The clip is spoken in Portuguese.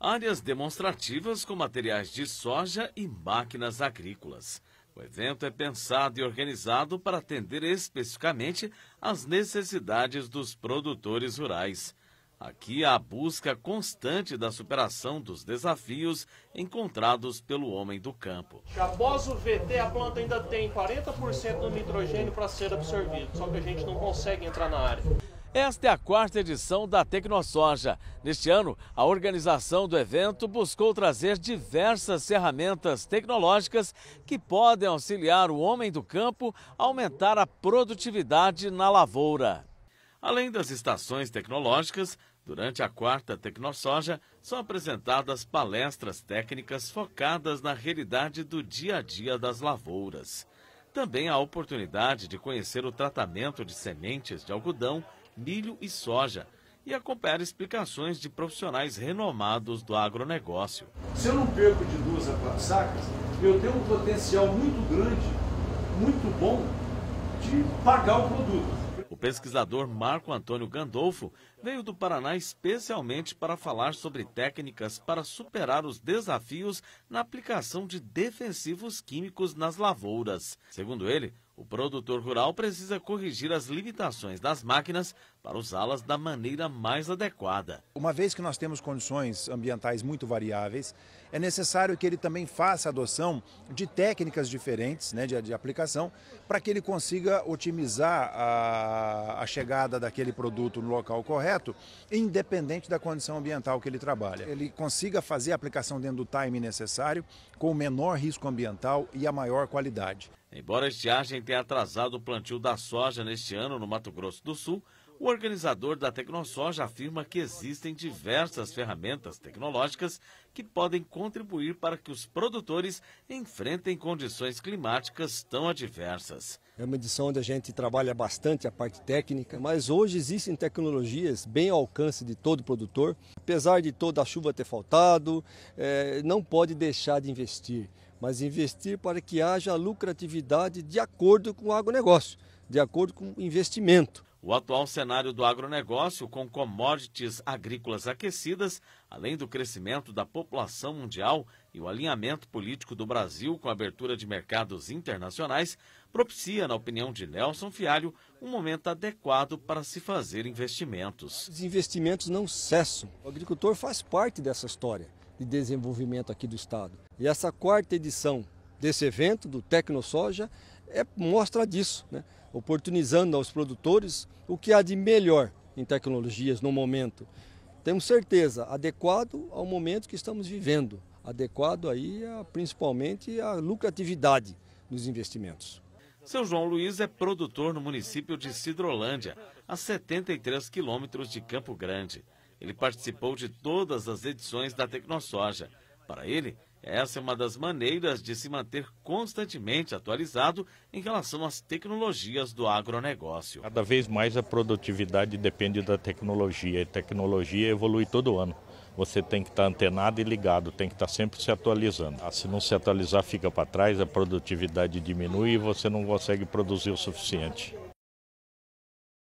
áreas demonstrativas com materiais de soja e máquinas agrícolas. O evento é pensado e organizado para atender especificamente às necessidades dos produtores rurais. Aqui há a busca constante da superação dos desafios encontrados pelo homem do campo. Após o VT, a planta ainda tem 40% do nitrogênio para ser absorvido, só que a gente não consegue entrar na área. Esta é a quarta edição da Tecnosoja. Neste ano, a organização do evento buscou trazer diversas ferramentas tecnológicas que podem auxiliar o homem do campo a aumentar a produtividade na lavoura. Além das estações tecnológicas, durante a quarta Tecnosoja são apresentadas palestras técnicas focadas na realidade do dia a dia das lavouras. Também há a oportunidade de conhecer o tratamento de sementes de algodão milho e soja e acompanhar explicações de profissionais renomados do agronegócio. Se eu não perco de duas a quatro sacas, eu tenho um potencial muito grande, muito bom, de pagar o produto. O pesquisador Marco Antônio Gandolfo veio do Paraná especialmente para falar sobre técnicas para superar os desafios na aplicação de defensivos químicos nas lavouras. Segundo ele, o produtor rural precisa corrigir as limitações das máquinas para usá-las da maneira mais adequada. Uma vez que nós temos condições ambientais muito variáveis, é necessário que ele também faça adoção de técnicas diferentes né, de, de aplicação para que ele consiga otimizar a, a chegada daquele produto no local correto, independente da condição ambiental que ele trabalha. Ele consiga fazer a aplicação dentro do time necessário, com o menor risco ambiental e a maior qualidade. Embora a estiagem tenha atrasado o plantio da soja neste ano no Mato Grosso do Sul, o organizador da Tecnosoja afirma que existem diversas ferramentas tecnológicas que podem contribuir para que os produtores enfrentem condições climáticas tão adversas. É uma edição onde a gente trabalha bastante a parte técnica, mas hoje existem tecnologias bem ao alcance de todo produtor. Apesar de toda a chuva ter faltado, é, não pode deixar de investir, mas investir para que haja lucratividade de acordo com o agronegócio de acordo com o investimento. O atual cenário do agronegócio, com commodities agrícolas aquecidas, além do crescimento da população mundial e o alinhamento político do Brasil com a abertura de mercados internacionais, propicia, na opinião de Nelson Fialho, um momento adequado para se fazer investimentos. Os investimentos não cessam. O agricultor faz parte dessa história de desenvolvimento aqui do Estado. E essa quarta edição desse evento, do Tecnosoja, é, mostra disso. Né? oportunizando aos produtores o que há de melhor em tecnologias no momento. Temos certeza, adequado ao momento que estamos vivendo, adequado aí a, principalmente à lucratividade dos investimentos. Seu João Luiz é produtor no município de Sidrolândia, a 73 quilômetros de Campo Grande. Ele participou de todas as edições da Tecnosoja. Para ele, essa é uma das maneiras de se manter constantemente atualizado em relação às tecnologias do agronegócio. Cada vez mais a produtividade depende da tecnologia, e tecnologia evolui todo ano. Você tem que estar antenado e ligado, tem que estar sempre se atualizando. Ah, se não se atualizar, fica para trás, a produtividade diminui e você não consegue produzir o suficiente.